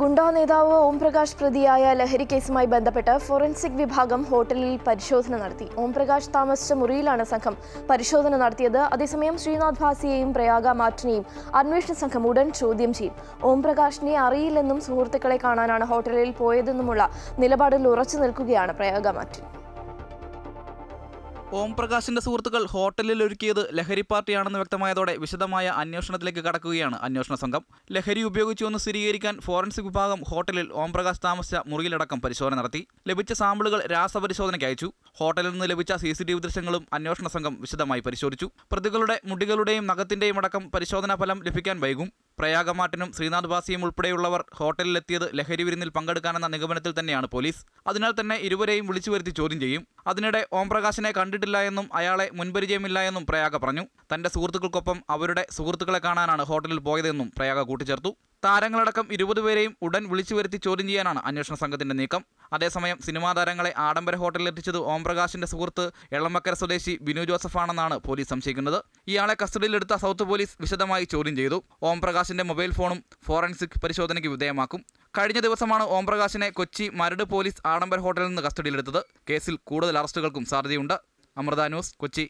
ഗുണ്ടാ നേതാവ് ഓംപ്രകാശ് പ്രതിയായ ലഹരി കേസുമായി ബന്ധപ്പെട്ട് ഫോറൻസിക് വിഭാഗം ഹോട്ടലിൽ പരിശോധന നടത്തി ഓംപ്രകാശ് താമസിച്ച മുറിയിലാണ് സംഘം പരിശോധന നടത്തിയത് അതേസമയം ശ്രീനാഥ് ഭാസിയെയും പ്രയാഗ മാറ്റിനെയും അന്വേഷണ സംഘം ഉടൻ ചോദ്യം ചെയ്യും ഓംപ്രകാശിനെ അറിയില്ലെന്നും സുഹൃത്തുക്കളെ കാണാനാണ് ഹോട്ടലിൽ പോയതെന്നുമുള്ള നിലപാടിൽ ഉറച്ചു നിൽക്കുകയാണ് പ്രയാഗ മാറ്റി ഓം പ്രകാശിന്റെ സുഹൃത്തുക്കൾ ഹോട്ടലിൽ ഒരുക്കിയത് ലഹരി പാർട്ടിയാണെന്ന് വ്യക്തമായതോടെ വിശദമായ അന്വേഷണത്തിലേക്ക് കടക്കുകയാണ് അന്വേഷണ സംഘം ലഹരി ഉപയോഗിച്ചുവെന്ന് സ്ഥിരീകരിക്കാൻ ഫോറൻസിക് വിഭാഗം ഹോട്ടലിൽ ഓംപ്രകാശ് താമസിച്ച മുറിയിലടക്കം പരിശോധന നടത്തി ലഭിച്ച സാമ്പിളുകൾ രാസപരിശോധനയ്ക്ക് അയച്ചു ഹോട്ടലിൽ നിന്ന് ലഭിച്ച സി സി ടി വി ദൃശ്യങ്ങളും അന്വേഷണ സംഘം വിശദമായി പരിശോധിച്ചു പ്രതികളുടെ മുടികളുടെയും നഖത്തിന്റെയും അടക്കം പരിശോധനാ ഫലം ലഭിക്കാൻ വൈകും പ്രയാഗമാട്ടിനും ശ്രീനാഥ് വാസിയും ഉൾപ്പെടെയുള്ളവർ ഹോട്ടലിലെത്തിയത് ലഹരി വിരുന്നിൽ പങ്കെടുക്കാനെന്ന നിഗമനത്തിൽ തന്നെയാണ് പോലീസ് അതിനാൽ തന്നെ ഇരുവരെയും വിളിച്ചു വരുത്തി ചോദ്യം ചെയ്യും അതിനിടെ ഓംപ്രകാശിനെ കണ്ടിട്ടില്ല എന്നും അയാളെ മുൻപരിചയമില്ല എന്നും പ്രയാഗ പറഞ്ഞു തന്റെ സുഹൃത്തുക്കൾക്കൊപ്പം അവരുടെ സുഹൃത്തുക്കളെ കാണാനാണ് ഹോട്ടലിൽ പോയതെന്നും പ്രയാഗ കൂട്ടിച്ചേർത്തു താരങ്ങളടക്കം ഇരുപത് പേരെയും ഉടൻ വിളിച്ചു വരുത്തി ചോദ്യം ചെയ്യാനാണ് അന്വേഷണ സംഘത്തിന്റെ നീക്കം അതേസമയം സിനിമാ താരങ്ങളെ ആഡംബര എത്തിച്ചത് ഓംപ്രകാശിന്റെ സുഹൃത്ത് എളമക്കര സ്വദേശി ബിനു ജോസഫാണെന്നാണ് പോലീസ് സംശയിക്കുന്നത് ഇയാളെ കസ്റ്റഡിയിലെടുത്ത സൗത്ത് പോലീസ് വിശദമായി ചോദ്യം ചെയ്തു ഓംപ്രകാശിന്റെ മൊബൈൽ ഫോണും ഫോറൻസിക് പരിശോധനയ്ക്ക് വിധേയമാക്കും കഴിഞ്ഞ ദിവസമാണ് ഓംപ്രകാശിനെ കൊച്ചി മരട് പോലീസ് ആഡംബര ഹോട്ടലിൽ നിന്ന് കസ്റ്റഡിയിലെടുത്തത് കേസിൽ കൂടുതൽ അറസ്റ്റുകൾക്കും സാധ്യതയുണ്ട് അമൃത ന്യൂസ് കൊച്ചി